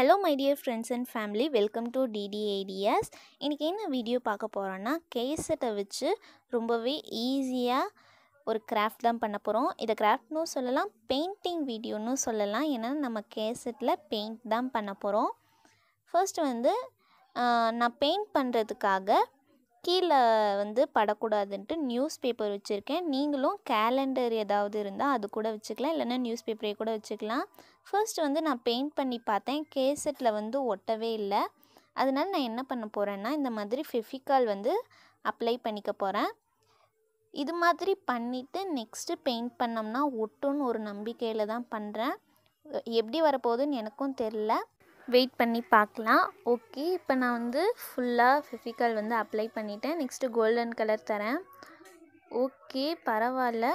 hello my dear friends and family welcome to DTADS இன்றைக்கி என்ன video பார்க்க போகிறோன்னா கேசட்டை வச்சு ரொம்பவே ஈஸியாக ஒரு கிராஃப்ட் தான் பண்ண போகிறோம் இதை கிராஃப்ட்னு சொல்லலாம் பெயிண்டிங் வீடியோன்னு சொல்லலாம் ஏன்னா நம்ம கேசட்டில் பெயிண்ட் தான் பண்ண போகிறோம் ஃபர்ஸ்ட் வந்து நான் பெயிண்ட் பண்ணுறதுக்காக கீழே வந்து படக்கூடாதுன்ட்டு நியூஸ் பேப்பர் வச்சுருக்கேன் நீங்களும் கேலண்டர் ஏதாவது இருந்தால் அது கூட வச்சுக்கலாம் இல்லைனா நியூஸ் பேப்பரே கூட வச்சுக்கலாம் ஃபர்ஸ்ட் வந்து நான் பெயிண்ட் பண்ணி பார்த்தேன் கேசட்டில் வந்து ஒட்டவே இல்லை அதனால் நான் என்ன பண்ண போகிறேன்னா இந்த மாதிரி ஃபெஃபிகால் வந்து அப்ளை பண்ணிக்க போகிறேன் இது மாதிரி பண்ணிவிட்டு நெக்ஸ்ட்டு பெயிண்ட் பண்ணோம்னா ஒட்டுன்னு ஒரு நம்பிக்கையில் தான் பண்ணுறேன் எப்படி வரப்போகுதுன்னு எனக்கும் தெரில வெயிட் பண்ணி பார்க்கலாம் ஓகே இப்போ நான் வந்து ஃபுல்லாக ஃபெஃபிகால் வந்து அப்ளை பண்ணிட்டேன் நெக்ஸ்ட்டு கோல்டன் கலர் தரேன் ஓகே பரவாயில்ல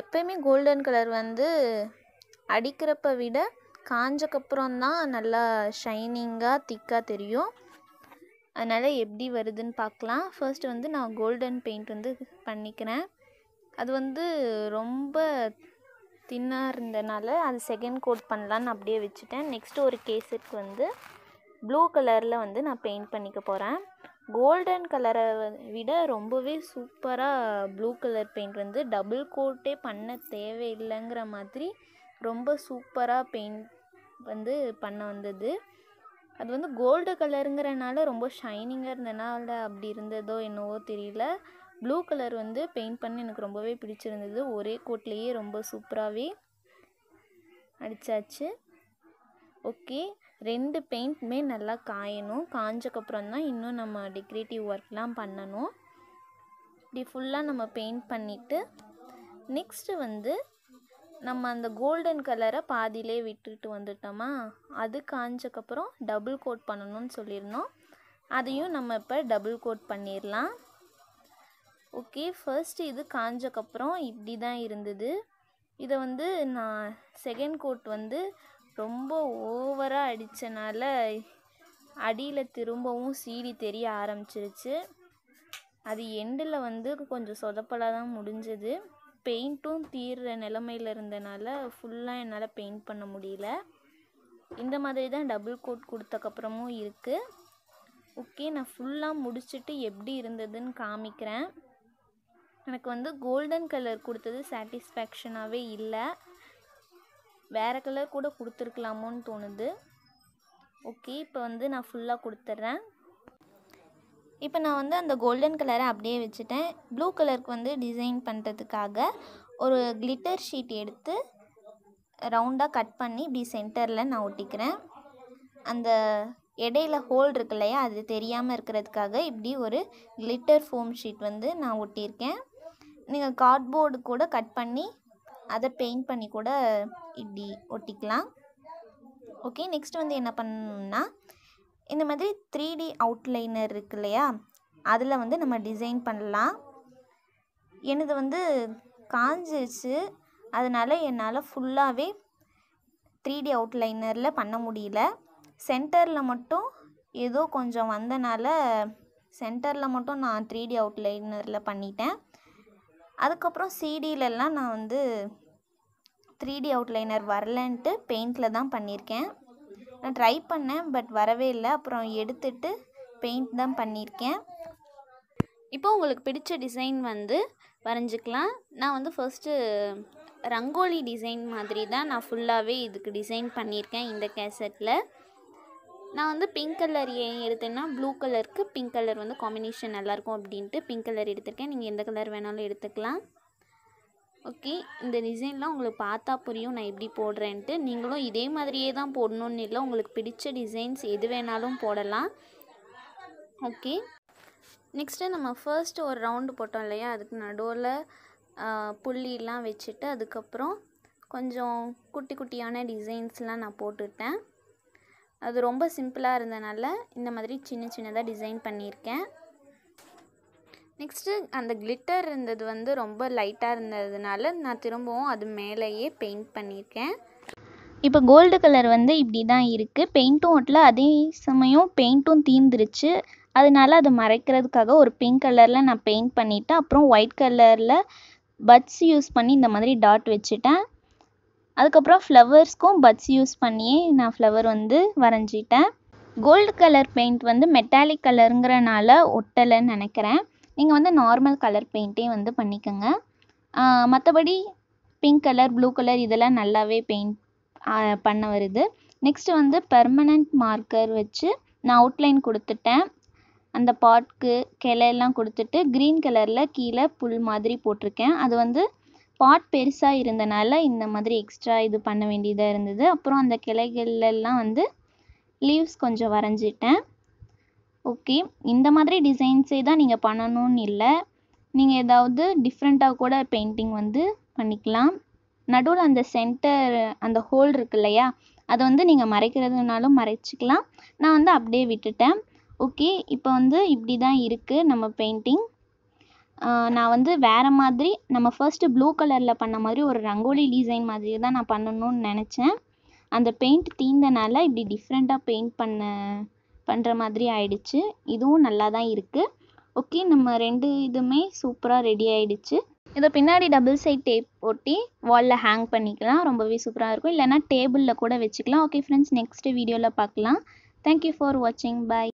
எப்போயுமே கோல்டன் கலர் வந்து அடிக்கிறப்ப விட காஞ்சக்கப்புறம் தான் நல்லா ஷைனிங்காக திக்காக தெரியும் அதனால் எப்படி வருதுன்னு பார்க்கலாம் ஃபர்ஸ்ட் வந்து நான் கோல்டன் பெயிண்ட் வந்து பண்ணிக்கிறேன் அது வந்து ரொம்ப தின்னாக இருந்தனால அது செகண்ட் கோட் பண்ணலான்னு அப்படியே வச்சுட்டேன் நெக்ஸ்ட்டு ஒரு கேஸுக்கு வந்து ப்ளூ கலரில் வந்து நான் பெயிண்ட் பண்ணிக்க போகிறேன் கோல்டன் கலரை விட ரொம்பவே சூப்பராக ப்ளூ கலர் பெயிண்ட் வந்து டபுள் கோட்டே பண்ண தேவையில்லைங்கிற மாதிரி ரொம்ப சூப்பராக பெயிண்ட் வந்து பண்ண வந்தது அது வந்து கோல்டு கலருங்கிறனால ரொம்ப ஷைனிங்காக இருந்தனால அப்படி இருந்ததோ என்னவோ தெரியல ப்ளூ கலர் வந்து பெயிண்ட் பண்ணி எனக்கு ரொம்பவே பிடிச்சிருந்தது ஒரே கோட்லேயே ரொம்ப சூப்பராகவே அடித்தாச்சு ஓகே ரெண்டு பெயிண்ட்டுமே நல்லா காயணும் காஞ்சக்கப்புறம் தான் இன்னும் நம்ம டெக்ரேட்டிவ் ஒர்க்லாம் பண்ணணும் இப்படி ஃபுல்லாக நம்ம பெயிண்ட் பண்ணிவிட்டு நெக்ஸ்ட்டு வந்து நம்ம அந்த கோல்டன் கலரை பாதியிலே விட்டுட்டு வந்துட்டோமா அது காஞ்சக்கப்புறம் டபுள் கோட் பண்ணணும்னு சொல்லியிருந்தோம் அதையும் நம்ம இப்போ டபுள் கோட் பண்ணிடலாம் ஓகே ஃபர்ஸ்ட்டு இது காஞ்சக்கப்புறம் இப்படி தான் இருந்தது இதை வந்து நான் செகண்ட் கோட் வந்து ரொம்ப ஓவராக அடித்தனால அடியில் திரும்பவும் சீடி தெரிய ஆரம்பிச்சிருச்சு அது எண்டில் வந்து கொஞ்சம் சொதப்பலாக தான் முடிஞ்சது பெயிண்ட்டும் தீர்ற நிலமையில் இருந்தனால ஃபுல்லாக என்னால் பெயிண்ட் பண்ண முடியல இந்த மாதிரி தான் டபுள் கோட் கொடுத்தக்கப்புறமும் இருக்குது ஓகே நான் ஃபுல்லாக முடிச்சுட்டு எப்படி இருந்ததுன்னு காமிக்கிறேன் எனக்கு வந்து கோல்டன் கலர் கொடுத்தது சாட்டிஸ்ஃபேக்ஷனாகவே இல்லை வேறு கலர் கூட கொடுத்துருக்கலாமோன்னு தோணுது ஓகே இப்போ வந்து நான் ஃபுல்லாக கொடுத்துட்றேன் இப்போ நான் வந்து அந்த கோல்டன் கலரை அப்படியே வச்சுட்டேன் ப்ளூ கலருக்கு வந்து டிசைன் பண்ணுறதுக்காக ஒரு கிளிட்டர் ஷீட் எடுத்து ரவுண்டாக கட் பண்ணி இப்படி சென்டரில் நான் ஒட்டிக்கிறேன் அந்த இடையில ஹோல் இருக்கு இல்லையா அது தெரியாமல் இருக்கிறதுக்காக இப்படி ஒரு கிளிட்டர் ஃபோம் ஷீட் வந்து நான் ஒட்டியிருக்கேன் நீங்கள் கார்ட்போர்டு கூட கட் பண்ணி அதை பெயிண்ட் பண்ணி கூட இப்படி ஒட்டிக்கலாம் ஓகே நெக்ஸ்ட் வந்து என்ன பண்ணணும்னா இந்த மாதிரி த்ரீ டி அவுட்லைனர் இருக்கு இல்லையா அதில் வந்து நம்ம டிசைன் பண்ணலாம் எனது வந்து காஞ்சிருச்சு அதனால் என்னால் ஃபுல்லாகவே த்ரீ டி அவுட்லைனரில் பண்ண முடியல சென்டரில் மட்டும் ஏதோ கொஞ்சம் வந்தனால சென்டரில் மட்டும் நான் த்ரீ டி அவுட்லைனரில் பண்ணிட்டேன் அதுக்கப்புறம் சிடிலெலாம் நான் வந்து த்ரீ டி அவுட்லைனர் வரலன்ட்டு பெயிண்டில் தான் பண்ணியிருக்கேன் நான் ட்ரை பண்ணேன் பட் வரவே இல்லை அப்புறம் எடுத்துட்டு பெயிண்ட் தான் பண்ணியிருக்கேன் இப்போ உங்களுக்கு பிடிச்ச டிசைன் வந்து வரைஞ்சிக்கலாம் நான் வந்து ஃபஸ்ட்டு ரங்கோலி டிசைன் மாதிரி தான் நான் ஃபுல்லாகவே இதுக்கு டிசைன் பண்ணியிருக்கேன் இந்த கேசட்டில் நான் வந்து பிங்க் கலர் ஏன் எடுத்தேன்னா ப்ளூ கலருக்கு பிங்க் கலர் வந்து காம்பினேஷன் நல்லாயிருக்கும் அப்படின்ட்டு பிங்க் கலர் எடுத்திருக்கேன் நீங்கள் எந்த கலர் வேணாலும் எடுத்துக்கலாம் ஓகே இந்த டிசைன்லாம் உங்களுக்கு பார்த்தா புரியும் நான் எப்படி போடுறேன்ட்டு நீங்களும் இதே மாதிரியே தான் போடணுன்னு இல்லை உங்களுக்கு பிடிச்ச டிசைன்ஸ் எது வேணாலும் போடலாம் ஓகே நெக்ஸ்ட்டு நம்ம ஃபர்ஸ்ட் ஒரு ரவுண்டு போட்டோம் இல்லையா அதுக்கு நடுவில் புள்ளிலாம் வச்சுட்டு அதுக்கப்புறம் கொஞ்சம் குட்டி குட்டியான டிசைன்ஸ்லாம் நான் போட்டுட்டேன் அது ரொம்ப சிம்பிளாக இருந்தனால இந்த மாதிரி சின்ன சின்னதாக டிசைன் பண்ணியிருக்கேன் நெக்ஸ்ட்டு அந்த கிளிட்டர் இருந்தது வந்து ரொம்ப லைட்டாக இருந்ததுனால நான் திரும்பவும் அது மேலேயே பெயிண்ட் பண்ணியிருக்கேன் இப்போ கோல்டு கலர் வந்து இப்படி தான் இருக்குது பெயிண்ட்டும் ஒட்டல அதே சமயம் பெயிண்ட்டும் தீர்ந்துருச்சு அதனால அதை மறைக்கிறதுக்காக ஒரு பிங்க் கலரில் நான் பெயிண்ட் பண்ணிவிட்டேன் அப்புறம் ஒயிட் கலரில் பட்ஸ் யூஸ் பண்ணி இந்த மாதிரி டாட் வச்சுட்டேன் அதுக்கப்புறம் ஃப்ளவர்ஸ்க்கும் பட்ஸ் யூஸ் பண்ணியே நான் ஃப்ளவர் வந்து வரைஞ்சிட்டேன் கோல்டு கலர் பெயிண்ட் வந்து மெட்டாலிக் கலருங்கிறனால ஒட்டலைன்னு நினைக்கிறேன் நீங்கள் வந்து நார்மல் கலர் பெயிண்டே வந்து பண்ணிக்கோங்க மற்றபடி பிங்க் கலர் ப்ளூ கலர் இதெல்லாம் நல்லாவே பெயிண்ட் பண்ண வருது நெக்ஸ்ட்டு வந்து பெர்மனண்ட் மார்க்கர் வச்சு நான் அவுட்லைன் கொடுத்துட்டேன் அந்த பாட்க்கு கிளையெல்லாம் கொடுத்துட்டு க்ரீன் கலரில் கீழே புல் மாதிரி போட்டிருக்கேன் அது வந்து பாட் பெருசாக இருந்தனால் இந்த மாதிரி எக்ஸ்ட்ரா இது பண்ண வேண்டியதாக இருந்தது அப்புறம் அந்த கிளைகள்லாம் வந்து லீவ்ஸ் கொஞ்சம் வரைஞ்சிட்டேன் ஓகே இந்த மாதிரி டிசைன்ஸே தான் நீங்கள் பண்ணணும்னு இல்லை நீங்கள் ஏதாவது டிஃப்ரெண்ட்டாக கூட பெயிண்டிங் வந்து பண்ணிக்கலாம் நடுவில் அந்த சென்டர் அந்த ஹோல் இருக்கு இல்லையா அதை வந்து நீங்கள் மறைக்கிறதுனாலும் மறைச்சிக்கலாம் நான் வந்து அப்படியே விட்டுட்டேன் ஓகே இப்போ வந்து இப்படி தான் இருக்குது நம்ம பெயிண்டிங் நான் வந்து வேறு மாதிரி நம்ம ஃபர்ஸ்ட்டு ப்ளூ கலரில் பண்ண மாதிரி ஒரு ரங்கோலி டிசைன் மாதிரியே தான் நான் பண்ணணும்னு நினச்சேன் அந்த பெயிண்ட் தீந்தனால இப்படி டிஃப்ரெண்ட்டாக பெயிண்ட் பண்ண பண்ணுற மாதிரி ஆயிடுச்சு இதுவும் நல்லா தான் இருக்குது ஓகே நம்ம ரெண்டு இதுவுமே சூப்பராக ரெடி ஆயிடுச்சு இதை பின்னாடி டபுள் சைட் டேப் ஒட்டி வாலில் ஹேங் பண்ணிக்கலாம் ரொம்பவே சூப்பராக இருக்கும் இல்லைனா டேபிளில் கூட வச்சுக்கலாம் ஓகே ஃப்ரெண்ட்ஸ் நெக்ஸ்ட் வீடியோவில் பார்க்கலாம் தேங்க்யூ ஃபார் வாட்சிங் பாய்